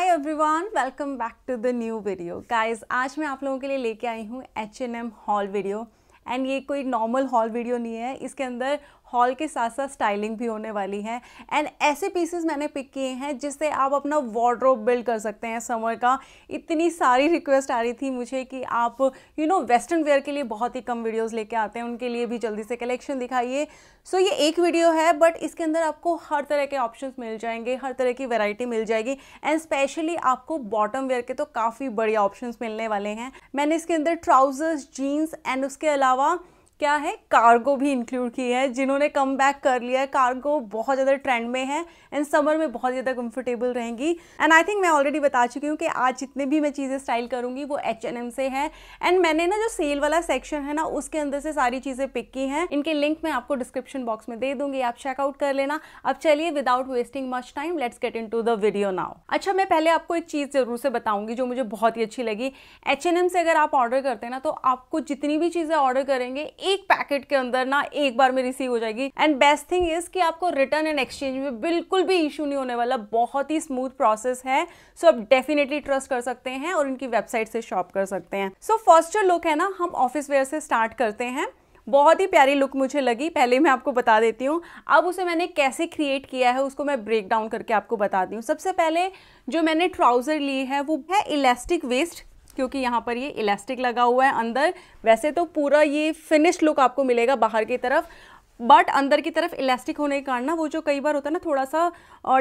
every everyone welcome back to the new video guys आज मैं आप लोगों के लिए लेके आई हूँ H N M haul video and ये कोई नॉर्मल हॉल वीडियो नहीं है इसके अंदर हॉल के साथ साथ स्टाइलिंग भी होने वाली है एंड ऐसे पीसेस मैंने पिक किए हैं जिससे आप अपना वार्ड्रोब बिल्ड कर सकते हैं समर का इतनी सारी रिक्वेस्ट आ रही थी मुझे कि आप यू नो वेस्टर्न वेयर के लिए बहुत ही कम वीडियोज़ लेके आते हैं उनके लिए भी जल्दी से कलेक्शन दिखाइए सो so, ये एक वीडियो है बट इसके अंदर आपको हर तरह के ऑप्शन मिल जाएंगे हर तरह की वेराइटी मिल जाएगी एंड स्पेशली आपको बॉटम वेयर के तो काफ़ी बढ़िया ऑप्शन मिलने वाले हैं मैंने इसके अंदर ट्राउजर्स जीन्स एंड उसके अलावा क्या है कार्गो भी इंक्लूड की है जिन्होंने कम बैक कर लिया है कार्गो बहुत ज़्यादा ट्रेंड में है एंड समर में बहुत ज़्यादा कंफर्टेबल रहेंगी एंड आई थिंक मैं ऑलरेडी बता चुकी हूँ कि आज जितने भी मैं चीज़ें स्टाइल करूँगी वो एच H&M से है एंड मैंने ना जो सेल वाला सेक्शन है ना उसके अंदर से सारी चीज़ें पिक की हैं इनके लिंक मैं आपको डिस्क्रिप्शन बॉक्स में दे दूंगी आप चेकआउट कर लेना अब चलिए without wasting much time let's get into the video now अच्छा मैं पहले आपको एक चीज़ ज़रूर से बताऊंगी जो मुझे बहुत ही अच्छी लगी एच H&M से अगर आप ऑर्डर करते हैं ना तो आपको जितनी भी चीज़ें ऑर्डर करेंगे एक पैकेट के अंदर ना एक बार में रिसीव हो जाएगी एंड बेस्ट थिंग इज कि आपको रिटर्न एंड एक्सचेंज में बिल्कुल भी इशू नहीं होने वाला बहुत ही स्मूथ प्रोसेस है सो so आप डेफिनेटली ट्रस्ट कर सकते हैं और इनकी वेबसाइट से शॉप कर सकते हैं सो फर्स्ट जो लुक है ना हम ऑफिस वेयर से स्टार्ट करते हैं बहुत ही प्यारी लुक मुझे लगी पहले मैं आपको बता देती हूँ अब उसे मैंने कैसे क्रिएट किया है उसको मैं ब्रेक डाउन करके आपको बताती हूँ सबसे पहले जो मैंने ट्राउज़र ली है वो है इलास्टिक वेस्ट क्योंकि यहाँ पर ये इलास्टिक लगा हुआ है अंदर वैसे तो पूरा ये फिनिश लुक आपको मिलेगा बाहर की तरफ बट अंदर की तरफ इलास्टिक होने के कारण ना वो जो कई बार होता है ना थोड़ा सा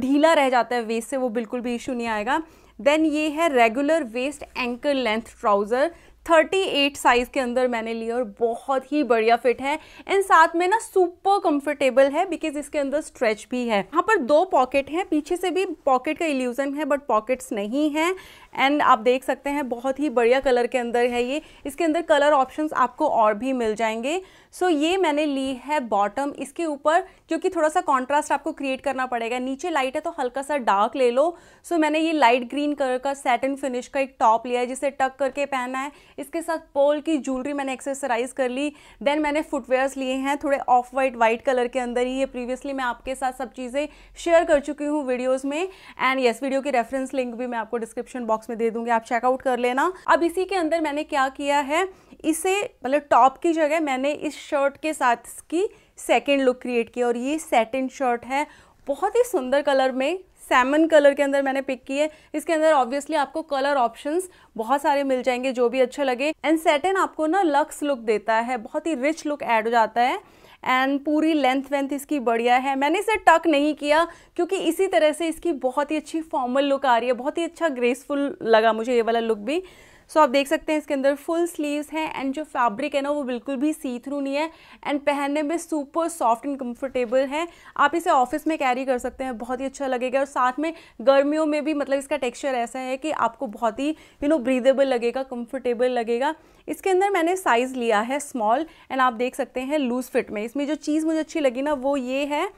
ढीला रह जाता है वेस्ट से वो बिल्कुल भी इशू नहीं आएगा देन ये है regular waist ankle length trouser 38 size के अंदर मैंने लिया और बहुत ही बढ़िया फिट है एंड साथ में ना सुपर कंफर्टेबल है बिकॉज इसके अंदर स्ट्रेच भी है यहाँ पर दो पॉकेट हैं पीछे से भी पॉकेट का इल्यूजन है बट पॉकेट्स नहीं है एंड आप देख सकते हैं बहुत ही बढ़िया कलर के अंदर है ये इसके अंदर कलर ऑप्शंस आपको और भी मिल जाएंगे सो so, ये मैंने ली है बॉटम इसके ऊपर क्योंकि थोड़ा सा कॉन्ट्रास्ट आपको क्रिएट करना पड़ेगा नीचे लाइट है तो हल्का सा डार्क ले लो सो so, मैंने ये लाइट ग्रीन कलर का सेटन फिनिश का एक टॉप लिया है जिसे टक करके पहना है इसके साथ पोल की ज्वेलरी मैंने एक्सेसराइज कर ली देन मैंने फुटवेयर्स लिए हैं थोड़े ऑफ वाइट वाइट कलर के अंदर ही ये प्रीवियसली मैं आपके साथ सब चीज़ें शेयर कर चुकी हूँ वीडियोज़ में एंड येस yes, वीडियो की रेफरेंस लिंक भी मैं आपको डिस्क्रिप्शन बॉक्स बॉक्स में दे दूंगी आप चेकआउट कर लेना अब इसी के अंदर मैंने क्या किया है इसे मतलब टॉप की जगह मैंने इस शर्ट के साथ इसकी सेकेंड लुक क्रिएट की और ये सेटिन शर्ट है बहुत ही सुंदर कलर में सैमन कलर के अंदर मैंने पिक की है इसके अंदर ऑब्वियसली आपको कलर ऑप्शंस बहुत सारे मिल जाएंगे जो भी अच्छे लगे एंड सेटन आपको ना लक्स लुक देता है बहुत ही रिच लुक ऐड हो जाता है एंड पूरी लेंथ वेंथ इसकी बढ़िया है मैंने इसे टक नहीं किया क्योंकि इसी तरह से इसकी बहुत ही अच्छी फॉर्मल लुक आ रही है बहुत ही अच्छा ग्रेसफुल लगा मुझे ये वाला लुक भी सो so, आप देख सकते हैं इसके अंदर फुल स्लीव्स हैं एंड जो फैब्रिक है ना वो बिल्कुल भी सी थ्रू नहीं है एंड पहनने में सुपर सॉफ्ट एंड कंफर्टेबल है आप इसे ऑफिस में कैरी कर सकते हैं बहुत ही अच्छा लगेगा और साथ में गर्मियों में भी मतलब इसका टेक्स्चर ऐसा है कि आपको बहुत ही यू नो ब्रीदेबल लगेगा कम्फर्टेबल लगेगा इसके अंदर मैंने साइज़ लिया है स्मॉल एंड आप देख सकते हैं लूज़ फिट में इसमें जो चीज़ मुझे अच्छी लगी ना वो ये है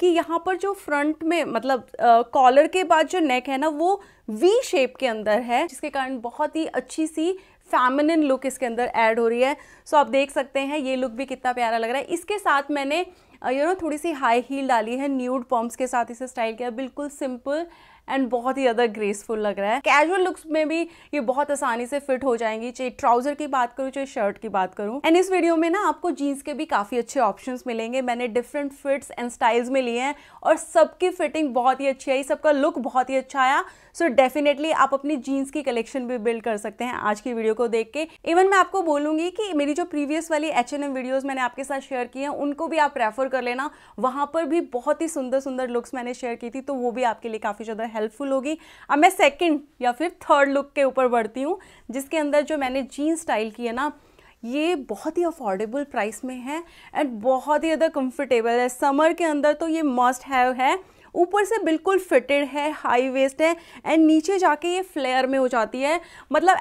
कि यहाँ पर जो फ्रंट में मतलब कॉलर के बाद जो नेक है ना वो वी शेप के अंदर है जिसके कारण बहुत ही अच्छी सी फैमिनिन लुक इसके अंदर ऐड हो रही है सो so, आप देख सकते हैं ये लुक भी कितना प्यारा लग रहा है इसके साथ मैंने यू नो थोड़ी सी हाई हील डाली है न्यूड पॉम्प्स के साथ इसे स्टाइल किया बिल्कुल सिंपल एंड बहुत ही ज़्यादा ग्रेसफुल लग रहा है कैजुअल लुक्स में भी ये बहुत आसानी से फिट हो जाएंगी चाहे ट्राउजर की बात करूँ चाहे शर्ट की बात करूँ एंड इस वीडियो में ना आपको जीन्स के भी काफ़ी अच्छे ऑप्शन मिलेंगे मैंने डिफरेंट फिट्स एंड स्टाइल्स में लिए हैं और सबकी फिटिंग बहुत ही अच्छी आई सबका लुक बहुत ही अच्छा आया सो so डेफिनेटली आप अपनी जीन्स की कलेक्शन भी बिल्ड कर सकते हैं आज की वीडियो को देख के इवन मैं आपको बोलूँगी कि मेरी जो प्रीवियस वाली एच एन एम वीडियोज़ मैंने आपके साथ शेयर की हैं उनको भी आप रेफर एक्सप्लोर कर लेना वहां पर भी बहुत ही सुंदर सुंदर लुक्स मैंने शेयर की थी तो वो भी आपके लिए काफ़ी ज़्यादा हेल्पफुल होगी अब मैं सेकेंड या फिर थर्ड लुक के ऊपर बढ़ती हूँ जिसके अंदर जो मैंने जीन्स स्टाइल की है ना ये बहुत ही अफोर्डेबल प्राइस में है एंड बहुत ही ज़्यादा कंफर्टेबल है समर के अंदर तो ये मस्ट हैव है ऊपर से बिल्कुल फिटेड है हाई वेस्ट है एंड नीचे जाके ये फ्लेयर में हो जाती है मतलब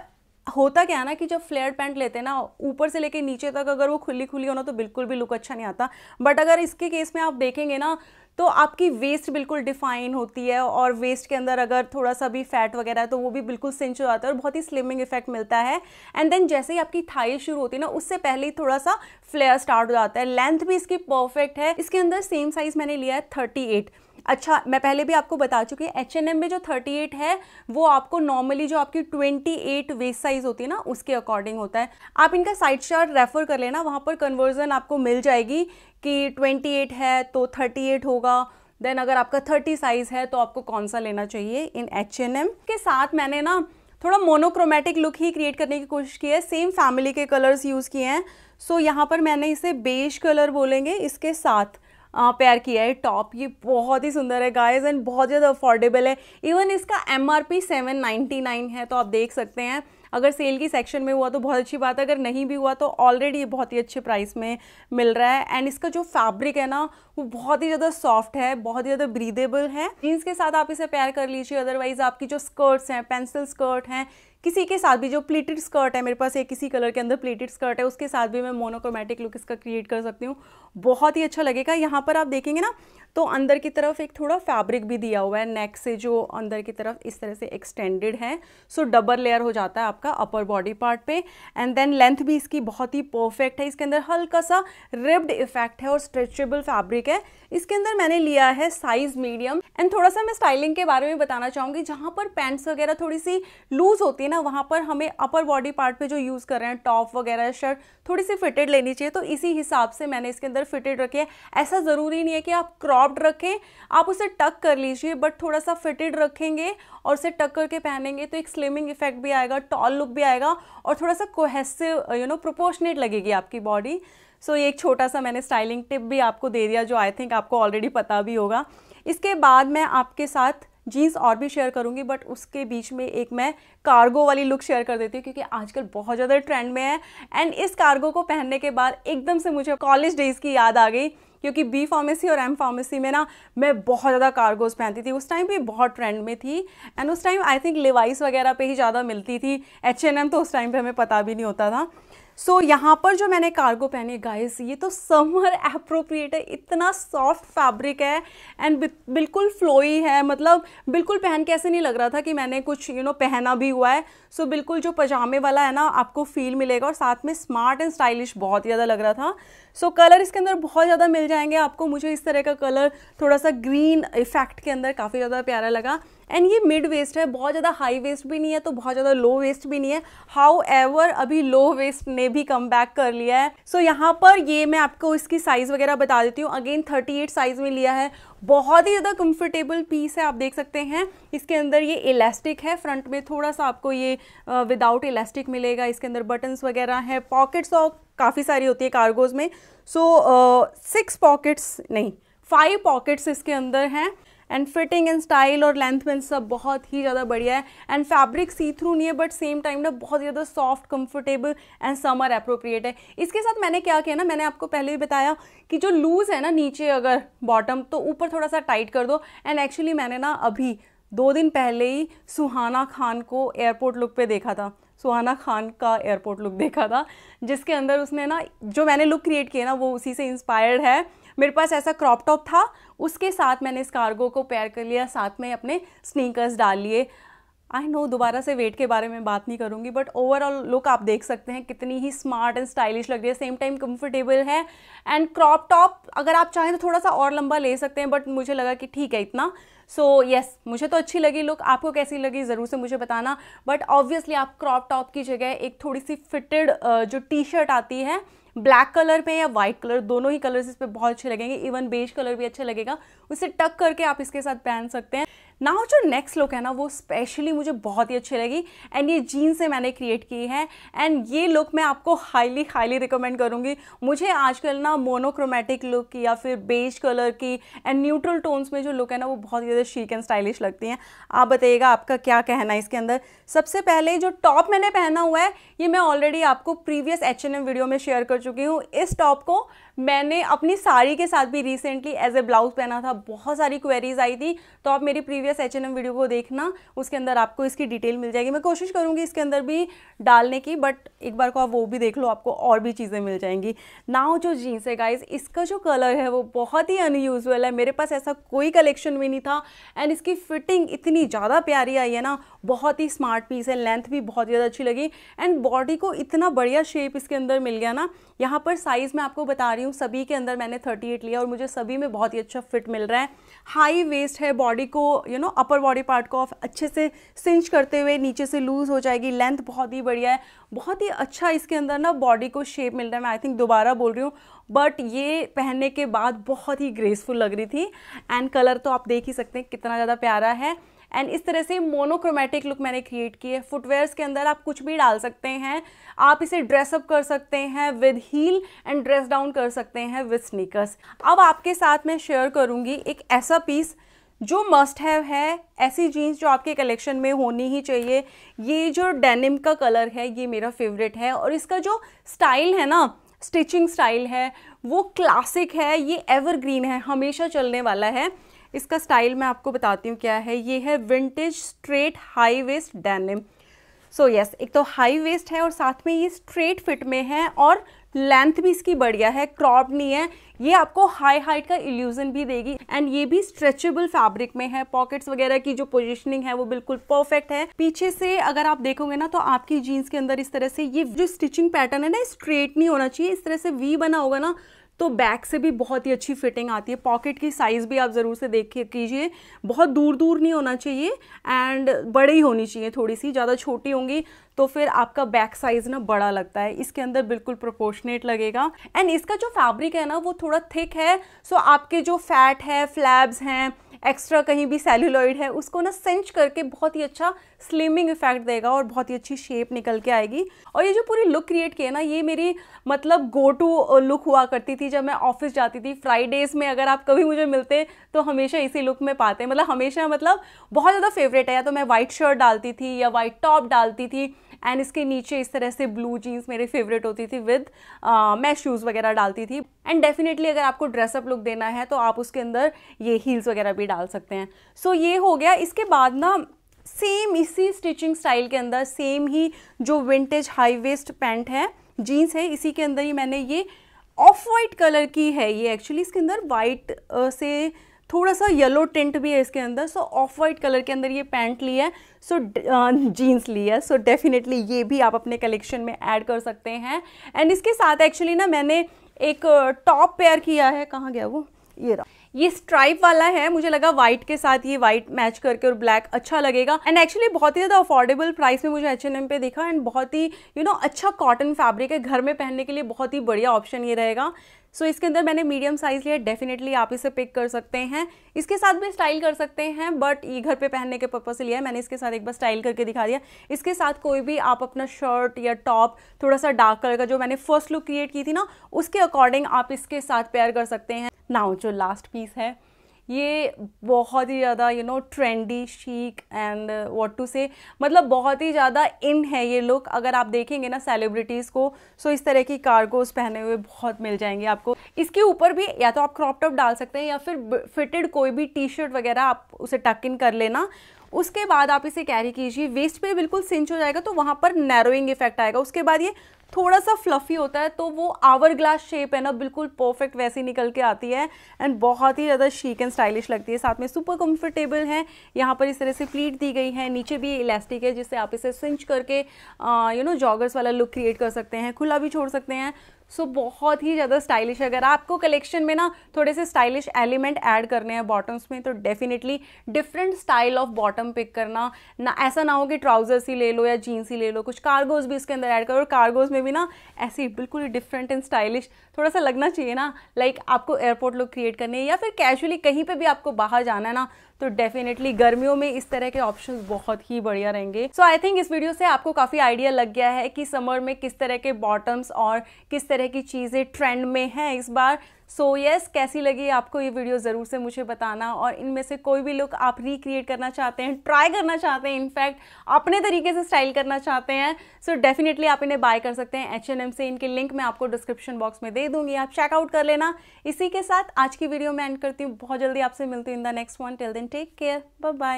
होता क्या है ना कि जब फ्लेयर पैंट लेते हैं ना ऊपर से लेके नीचे तक अगर वो खुली खुली होना तो बिल्कुल भी लुक अच्छा नहीं आता बट अगर इसके केस में आप देखेंगे ना तो आपकी वेस्ट बिल्कुल डिफाइन होती है और वेस्ट के अंदर अगर थोड़ा सा भी फैट वगैरह है तो वो भी बिल्कुल सिंच हो जाता है और बहुत ही स्लिमिंग इफेक्ट मिलता है एंड देन जैसे ही आपकी थाई शुरू होती है ना उससे पहले ही थोड़ा सा फ्लेयर स्टार्ट हो जाता है लेंथ भी इसकी परफेक्ट है इसके अंदर सेम साइज़ मैंने लिया है थर्टी एट अच्छा मैं पहले भी आपको बता चुकी हूँ एच एन एम में जो थर्टी एट है वो आपको नॉर्मली जो आपकी ट्वेंटी एट वेस्ट साइज होती है ना उसके अकॉर्डिंग होता है आप इनका साइड शार्ट रेफर कर लेना वहाँ पर कन्वर्जन आपको मिल जाएगी कि ट्वेंटी एट है तो थर्टी एट होगा देन अगर आपका थर्टी साइज़ है तो आपको कौन सा लेना चाहिए इन एच एन एम के साथ मैंने ना थोड़ा मोनोक्रोमेटिक लुक ही क्रिएट करने की कोशिश की है सेम फैमिली के कलर्स यूज़ किए हैं सो so, यहाँ पर मैंने इसे बेज कलर बोलेंगे इसके साथ पेयर किया है टॉप ये बहुत ही सुंदर है गाइस एंड बहुत ज़्यादा अफोर्डेबल है इवन इसका M R P seven ninety nine है तो आप देख सकते हैं अगर सेल की सेक्शन में हुआ तो बहुत अच्छी बात है अगर नहीं भी हुआ तो ऑलरेडी ये बहुत ही अच्छे प्राइस में मिल रहा है एंड इसका जो फैब्रिक है ना वो बहुत ही ज़्यादा सॉफ्ट है बहुत ही ज़्यादा ब्रीदेबल है जीन्स के साथ आप इसे पेयर कर लीजिए अदरवाइज आपकी जो स्कर्ट्स हैं पेंसिल स्कर्ट हैं किसी के साथ भी जो प्लीटेड स्कर्ट है मेरे पास एक किसी कलर के अंदर प्लीटेड स्कर्ट है उसके साथ भी मैं मोनोक्रोमेटिक लुक इसका क्रिएट कर सकती हूँ बहुत ही अच्छा लगेगा यहाँ पर आप देखेंगे ना तो अंदर की तरफ एक थोड़ा फैब्रिक भी दिया हुआ है नेक से जो अंदर की तरफ इस तरह से एक्सटेंडेड है सो डबल लेयर हो जाता है आपका अपर बॉडी पार्ट पे एंड देन लेंथ भी इसकी बहुत ही परफेक्ट है इसके अंदर हल्का सा रिब्ड इफेक्ट है और स्ट्रेचेबल फैब्रिक है इसके अंदर मैंने लिया है साइज मीडियम एंड थोड़ा सा मैं स्टाइलिंग के बारे में बताना चाहूंगी जहां पर पैंट्स वगैरह थोड़ी सी लूज होती है ना ना वहाँ पर हमें अपर बॉडी पार्ट पे जो यूज़ कर रहे हैं टॉप वगैरह शर्ट थोड़ी सी फिटेड लेनी चाहिए तो इसी हिसाब से मैंने इसके अंदर फिटेड रखे हैं ऐसा ज़रूरी नहीं है कि आप क्रॉप्ड रखें आप उसे टक कर लीजिए बट थोड़ा सा फिटेड रखेंगे और उसे टक करके पहनेंगे तो एक स्लिमिंग इफेक्ट भी आएगा टॉल लुक भी आएगा और थोड़ा सा कोहेसिव यू नो प्रोपोर्शनेट लगेगी आपकी बॉडी सो so, ये एक छोटा सा मैंने स्टाइलिंग टिप भी आपको दे दिया जो आई थिंक आपको ऑलरेडी पता भी होगा इसके बाद मैं आपके साथ जीन्स और भी शेयर करूँगी बट उसके बीच में एक मैं कार्गो वाली लुक शेयर कर देती हूँ क्योंकि आजकल बहुत ज़्यादा ट्रेंड में है एंड इस कार्गो को पहनने के बाद एकदम से मुझे कॉलेज डेज़ की याद आ गई क्योंकि बी फार्मेसी और एम फार्मेसी में ना मैं बहुत ज़्यादा कार्गोज पहनती थी उस टाइम भी बहुत ट्रेंड में थी एंड उस टाइम आई थिंक लिवाइस वगैरह पे ही ज़्यादा मिलती थी एच तो उस टाइम पे हमें पता भी नहीं होता था सो so, यहाँ पर जो मैंने कार्गो पहने गाइस ये तो समर अप्रोप्रिएट है इतना सॉफ्ट फैब्रिक है एंड बिल्कुल फ्लोई है मतलब बिल्कुल पहन के ऐसे नहीं लग रहा था कि मैंने कुछ यू you नो know, पहना भी हुआ है सो so, बिल्कुल जो पजामे वाला है ना आपको फील मिलेगा और साथ में स्मार्ट एंड स्टाइलिश बहुत ज़्यादा लग रहा था सो so, कलर इसके अंदर बहुत ज़्यादा मिल जाएंगे आपको मुझे इस तरह का कलर थोड़ा सा ग्रीन इफेक्ट के अंदर काफ़ी ज़्यादा प्यारा लगा एंड ये मिड वेस्ट है बहुत ज़्यादा हाई वेस्ट भी नहीं है तो बहुत ज़्यादा लो वेस्ट भी नहीं है हाउ एवर अभी लो वेस्ट ने भी कम बैक कर लिया है सो so, यहाँ पर ये मैं आपको इसकी साइज़ वगैरह बता देती हूँ अगेन थर्टी एट साइज़ में लिया है बहुत ही ज़्यादा कंफर्टेबल पीस है आप देख सकते हैं इसके अंदर ये इलास्टिक है फ्रंट में थोड़ा सा आपको ये विदाउट इलास्टिक मिलेगा इसके अंदर बटन्स वगैरह हैं पॉकेट्स और काफ़ी सारी होती है कार्गोज़ में सो सिक्स पॉकेट्स नहीं फाइव पॉकेट्स इसके अंदर हैं एंड फिटिंग एंड स्टाइल और लेंथ में सब बहुत ही ज़्यादा बढ़िया है एंड फैब्रिक सी थ्रू नहीं है बट सेम टाइम ना बहुत ज़्यादा soft comfortable and summer appropriate है इसके साथ मैंने क्या किया ना मैंने आपको पहले भी बताया कि जो लूज़ है ना नीचे अगर बॉटम तो ऊपर थोड़ा सा टाइट कर दो एंड एक्चुअली मैंने ना अभी दो दिन पहले ही सुहाना खान को एयरपोर्ट लुक पे देखा था सुहाना खान का एयरपोर्ट लुक देखा था जिसके अंदर उसने ना जो मैंने लुक क्रिएट किया ना वो उसी से इंस्पायर्ड है मेरे पास ऐसा क्रॉप टॉप था उसके साथ मैंने इस कार्गो को पैर कर लिया साथ में अपने स्नीकर्स डाल लिए आई नो दोबारा से वेट के बारे में बात नहीं करूँगी बट ओवरऑल लुक आप देख सकते हैं कितनी ही स्मार्ट एंड स्टाइलिश लग रही है सेम टाइम कंफर्टेबल है एंड क्रॉप टॉप अगर आप चाहें तो थोड़ा सा और लंबा ले सकते हैं बट मुझे लगा कि ठीक है इतना सो so, येस yes, मुझे तो अच्छी लगी लुक आपको कैसी लगी ज़रूर से मुझे बताना बट ऑब्वियसली आप क्रॉप टॉप की जगह एक थोड़ी सी फिटेड जो टी शर्ट आती है ब्लैक कलर में या व्हाइट कलर दोनों ही कलर्स इस पर बहुत अच्छे लगेंगे इवन बेज कलर भी अच्छा लगेगा उसे टक करके आप इसके साथ पहन सकते हैं नाउ जो नेक्स्ट लुक है ना वो स्पेशली मुझे बहुत ही अच्छी लगी एंड ये जीन से मैंने क्रिएट की है एंड ये लुक मैं आपको हाईली हाईली रिकमेंड करूँगी मुझे आजकल ना मोनोक्रोमेटिक लुक की या फिर बेज कलर की एंड न्यूट्रल टोन्स में जो लुक है ना वो बहुत ही ज़्यादा शीक एंड स्टाइलिश लगती हैं आप बताइएगा आपका क्या कहना है इसके अंदर सबसे पहले जो टॉप मैंने पहना हुआ है ये मैं ऑलरेडी आपको प्रीवियस एच वीडियो में शेयर कर चुकी हूँ इस टॉप को मैंने अपनी साड़ी के साथ भी रिसेंटली एज ए ब्लाउज पहना था बहुत सारी क्वेरीज आई थी तो आप मेरी प्रीवियस एच वीडियो को देखना उसके अंदर आपको इसकी डिटेल मिल जाएगी मैं कोशिश करूँगी इसके अंदर भी डालने की बट एक बार को आप वो भी देख लो आपको और भी चीज़ें मिल जाएंगी नाव जो जीन्स है गाइज इसका जो कलर है वो बहुत ही अनयूजल है मेरे पास ऐसा कोई कलेक्शन भी नहीं था एंड इसकी फिटिंग इतनी ज़्यादा प्यारी आई है ना बहुत ही स्मार्ट पीस है लेंथ भी बहुत ज़्यादा अच्छी लगी एंड बॉडी को इतना बढ़िया शेप इसके अंदर मिल गया ना यहाँ पर साइज़ मैं आपको बता रही हूँ सभी के अंदर मैंने थर्टी एट लिया और मुझे सभी में बहुत ही अच्छा फिट मिल रहा है हाई वेस्ट है बॉडी को you know upper body part को अच्छे से सिंच करते हुए नीचे से लूज़ हो जाएगी लेंथ बहुत ही बढ़िया है बहुत ही अच्छा इसके अंदर ना बॉडी को शेप मिल रहा है मैं आई थिंक दोबारा बोल रही हूँ बट ये पहनने के बाद बहुत ही ग्रेसफुल लग रही थी एंड कलर तो आप देख ही सकते हैं कितना ज़्यादा प्यारा है एंड इस तरह से मोनोक्रोमेटिक लुक मैंने क्रिएट की है फुटवेयर्स के अंदर आप कुछ भी डाल सकते हैं आप इसे ड्रेसअप कर सकते हैं with heel and dress down कर सकते हैं विद स्नीकर्स अब आपके साथ मैं शेयर करूँगी एक ऐसा पीस जो मस्ट हैव है ऐसी जीन्स जो आपके कलेक्शन में होनी ही चाहिए ये जो डेनिम का कलर है ये मेरा फेवरेट है और इसका जो स्टाइल है ना स्टिचिंग स्टाइल है वो क्लासिक है ये एवरग्रीन है हमेशा चलने वाला है इसका स्टाइल मैं आपको बताती हूँ क्या है ये है vintage straight high waist denim so yes एक तो हाई वेस्ट है और साथ में ये स्ट्रेट फिट में है और लेंथ भी इसकी बढ़िया है क्रॉप नहीं है ये आपको हाई हाइट का इल्यूजन भी देगी एंड ये भी स्ट्रेचेबल फैब्रिक में है पॉकेट्स वगैरह की जो पोजीशनिंग है वो बिल्कुल परफेक्ट है पीछे से अगर आप देखोगे ना तो आपकी जीन्स के अंदर इस तरह से ये जो स्टिचिंग पैटर्न है ना स्ट्रेट नहीं होना चाहिए इस तरह से वी बना होगा ना तो बैक से भी बहुत ही अच्छी फिटिंग आती है पॉकेट की साइज़ भी आप ज़रूर से देखिए कीजिए बहुत दूर दूर नहीं होना चाहिए एंड बड़े ही होनी चाहिए थोड़ी सी ज़्यादा छोटी होंगी तो फिर आपका बैक साइज़ ना बड़ा लगता है इसके अंदर बिल्कुल प्रोपोर्शनेट लगेगा एंड इसका जो फैब्रिक है ना वो थोड़ा थिक है सो आपके जो फैट है फ्लैब्स हैं एक्स्ट्रा कहीं भी सेलुलॉइड है उसको ना सेंच करके बहुत ही अच्छा स्लिमिंग इफेक्ट देगा और बहुत ही अच्छी शेप निकल के आएगी और ये जो पूरी लुक क्रिएट की है ना ये मेरी मतलब गो टू लुक हुआ करती थी जब मैं ऑफिस जाती थी फ्राइडेज़ में अगर आप कभी मुझे मिलते तो हमेशा इसी लुक में पाते मतलब हमेशा मतलब बहुत ज़्यादा फेवरेट है या तो मैं वाइट शर्ट डालती थी या वाइट टॉप डालती थी एंड इसके नीचे इस तरह से ब्लू जीन्स मेरे फेवरेट होती थी विद मैं शूज़ वगैरह डालती थी एंड डेफिनेटली अगर आपको ड्रेसअप लुक देना है तो आप उसके अंदर ये हील्स वगैरह भी डाल सकते हैं सो so, ये हो गया इसके बाद ना सेम इसी स्टिचिंग स्टाइल के अंदर सेम ही जो विंटेज हाई वेस्ट पैंट है जीन्स है इसी के अंदर ही मैंने ये ऑफ वाइट कलर की है ये एक्चुअली इसके अंदर वाइट से थोड़ा सा येलो टेंट भी है इसके अंदर सो ऑफ वाइट कलर के अंदर ये पैंट ली है सो जीन्स ली है सो डेफिनेटली ये भी आप अपने कलेक्शन में ऐड कर सकते हैं एंड इसके साथ एक्चुअली ना मैंने एक टॉप पेयर किया है कहाँ गया वो ये रहा ये स्ट्राइप वाला है मुझे लगा व्हाइट के साथ ये व्हाइट मैच करके और ब्लैक अच्छा लगेगा एंड एक्चुअली बहुत ही ज़्यादा अफोर्डेबल प्राइस में मुझे एच एन एम पे दिखा एंड बहुत ही यू you नो know, अच्छा कॉटन फैब्रिक है घर में पहनने के लिए बहुत ही बढ़िया ऑप्शन ये रहेगा सो so, इसके अंदर मैंने मीडियम साइज़ लिया डेफिनेटली आप इसे पिक कर सकते हैं इसके साथ भी स्टाइल कर सकते हैं बट ये घर पे पहनने के पर्पज़ से लिया है मैंने इसके साथ एक बार स्टाइल करके दिखा दिया इसके साथ कोई भी आप अपना शर्ट या टॉप थोड़ा सा डार्क कलर का जो मैंने फर्स्ट लुक क्रिएट की थी ना उसके अकॉर्डिंग आप इसके साथ पेयर कर सकते हैं नाउ जो लास्ट पीस है ये बहुत ही ज़्यादा you know trendy chic and what to say मतलब बहुत ही ज़्यादा इन है ये लुक अगर आप देखेंगे ना सेलिब्रिटीज़ को सो इस तरह की कार्गोज पहने हुए बहुत मिल जाएंगे आपको इसके ऊपर भी या तो आप क्रॉप टॉप डाल सकते हैं या फिर फिटेड कोई भी टी शर्ट वगैरह आप उसे टक इन कर लेना उसके बाद आप इसे कैरी कीजिए वेस्ट पे बिल्कुल सिंच हो जाएगा तो वहाँ पर नैरोइंग इफेक्ट आएगा उसके बाद ये थोड़ा सा फ्लफ़ी होता है तो वो आवर ग्लास शेप है ना बिल्कुल परफेक्ट ही निकल के आती है एंड बहुत ही ज़्यादा शीक एंड स्टाइलिश लगती है साथ में सुपर कंफर्टेबल है यहाँ पर इस तरह से प्लीट दी गई है नीचे भी इलास्टिक है जिससे आप इसे स्विंच करके यू नो जॉगर्स वाला लुक क्रिएट कर सकते हैं खुला भी छोड़ सकते हैं सो so, बहुत ही ज़्यादा स्टाइलिश अगर आपको कलेक्शन में ना थोड़े से स्टाइलिश एलिमेंट ऐड करने हैं बॉटम्स में तो definitely different style of bottom pick करना ना ऐसा ना हो कि ट्राउजर्स ही ले लो या जीन्स ही ले लो कुछ कार्गोज भी इसके अंदर ऐड करो और कार्गोज में भी ना ऐसे बिल्कुल ही डिफरेंट एंड स्टाइलिश थोड़ा सा लगना चाहिए ना लाइक like, आपको एयरपोर्ट लुक क्रिएट करने या फिर कैजुअली कहीं पर भी आपको बाहर जाना है ना तो डेफिनेटली गर्मियों में इस तरह के ऑप्शन बहुत ही बढ़िया रहेंगे सो आई थिंक इस वीडियो से आपको काफ़ी आइडिया लग गया है कि समर में किस तरह के बॉटम्स और किस तरह की चीज़ें ट्रेंड में हैं इस बार सो so, यस yes, कैसी लगी आपको ये वीडियो ज़रूर से मुझे बताना और इनमें से कोई भी लुक आप रिक्रिएट करना चाहते हैं ट्राई करना चाहते हैं इनफैक्ट अपने तरीके से स्टाइल करना चाहते हैं सो so, डेफिनेटली आप इन्हें बाय कर सकते हैं एच एन एम से इनके लिंक मैं आपको डिस्क्रिप्शन बॉक्स में दे दूँगी आप चेकआउट कर लेना इसी के साथ आज की वीडियो मैं एंड करती हूँ बहुत जल्दी आपसे मिलती हूँ in the next one till then take care bye bye